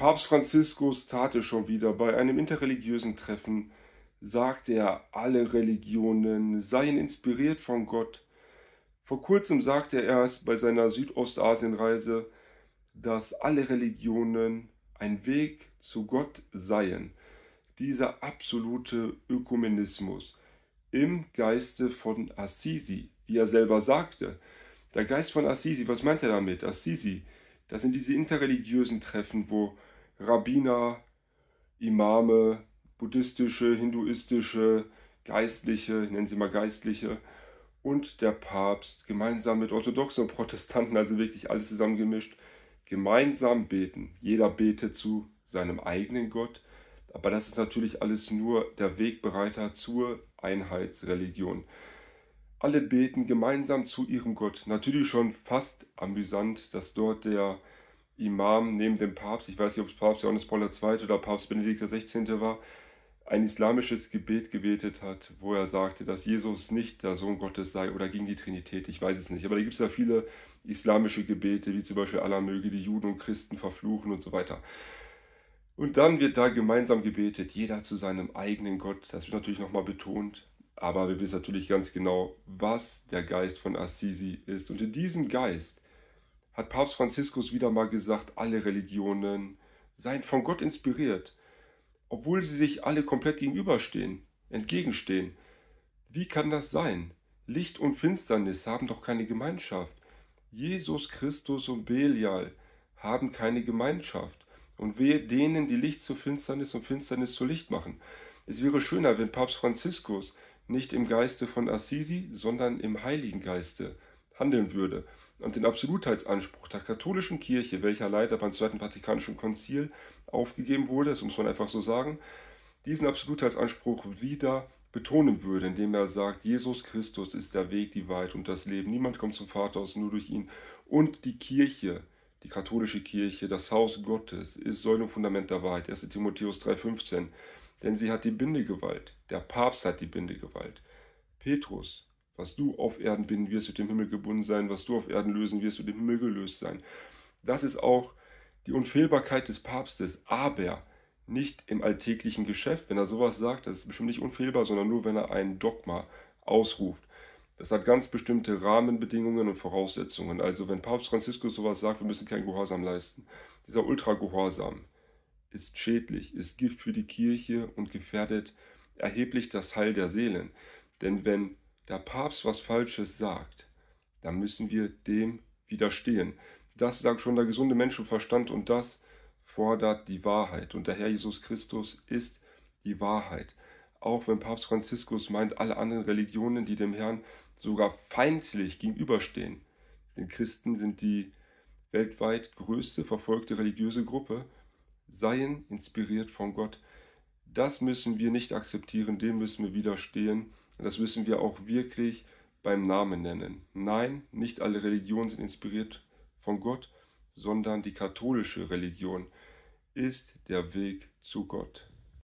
Papst Franziskus tat es schon wieder. Bei einem interreligiösen Treffen sagte er, alle Religionen seien inspiriert von Gott. Vor kurzem sagte er erst bei seiner Südostasienreise, dass alle Religionen ein Weg zu Gott seien. Dieser absolute Ökumenismus im Geiste von Assisi, wie er selber sagte. Der Geist von Assisi, was meint er damit? Assisi, das sind diese interreligiösen Treffen, wo Rabbiner, Imame, buddhistische, hinduistische, geistliche, nennen sie mal geistliche, und der Papst gemeinsam mit orthodoxen und Protestanten, also wirklich alles zusammengemischt, gemeinsam beten. Jeder betet zu seinem eigenen Gott, aber das ist natürlich alles nur der Wegbereiter zur Einheitsreligion. Alle beten gemeinsam zu ihrem Gott. Natürlich schon fast amüsant, dass dort der Imam neben dem Papst, ich weiß nicht, ob es Papst Johannes Paul II. oder Papst Benedikt XVI. war, ein islamisches Gebet gebetet hat, wo er sagte, dass Jesus nicht der Sohn Gottes sei oder gegen die Trinität, ich weiß es nicht. Aber da gibt es ja viele islamische Gebete, wie zum Beispiel Allah möge die Juden und Christen verfluchen und so weiter. Und dann wird da gemeinsam gebetet, jeder zu seinem eigenen Gott. Das wird natürlich nochmal betont. Aber wir wissen natürlich ganz genau, was der Geist von Assisi ist. Und in diesem Geist hat Papst Franziskus wieder mal gesagt, alle Religionen seien von Gott inspiriert, obwohl sie sich alle komplett gegenüberstehen, entgegenstehen. Wie kann das sein? Licht und Finsternis haben doch keine Gemeinschaft. Jesus Christus und Belial haben keine Gemeinschaft. Und wehe denen, die Licht zu Finsternis und Finsternis zu Licht machen. Es wäre schöner, wenn Papst Franziskus nicht im Geiste von Assisi, sondern im Heiligen Geiste handeln würde und den Absolutheitsanspruch der katholischen Kirche, welcher leider beim Zweiten Vatikanischen Konzil aufgegeben wurde, das muss man einfach so sagen, diesen Absolutheitsanspruch wieder betonen würde, indem er sagt, Jesus Christus ist der Weg, die Wahrheit und das Leben. Niemand kommt zum Vater aus, nur durch ihn. Und die Kirche, die katholische Kirche, das Haus Gottes, ist Säule und Fundament der Wahrheit. 1. Timotheus 3,15. Denn sie hat die Bindegewalt. Der Papst hat die Bindegewalt. Petrus, was du auf Erden binden wirst, wird dem Himmel gebunden sein. Was du auf Erden lösen wirst, wird dem Himmel gelöst sein. Das ist auch die Unfehlbarkeit des Papstes, aber nicht im alltäglichen Geschäft. Wenn er sowas sagt, das ist bestimmt nicht unfehlbar, sondern nur, wenn er ein Dogma ausruft. Das hat ganz bestimmte Rahmenbedingungen und Voraussetzungen. Also wenn Papst Franziskus sowas sagt, wir müssen keinen Gehorsam leisten. Dieser Ultragehorsam ist schädlich, ist Gift für die Kirche und gefährdet erheblich das Heil der Seelen. Denn wenn der Papst was Falsches sagt, dann müssen wir dem widerstehen. Das sagt schon der gesunde Menschenverstand und das fordert die Wahrheit. Und der Herr Jesus Christus ist die Wahrheit. Auch wenn Papst Franziskus meint, alle anderen Religionen, die dem Herrn sogar feindlich gegenüberstehen. Denn Christen sind die weltweit größte verfolgte religiöse Gruppe, seien inspiriert von Gott das müssen wir nicht akzeptieren, dem müssen wir widerstehen. Das müssen wir auch wirklich beim Namen nennen. Nein, nicht alle Religionen sind inspiriert von Gott, sondern die katholische Religion ist der Weg zu Gott.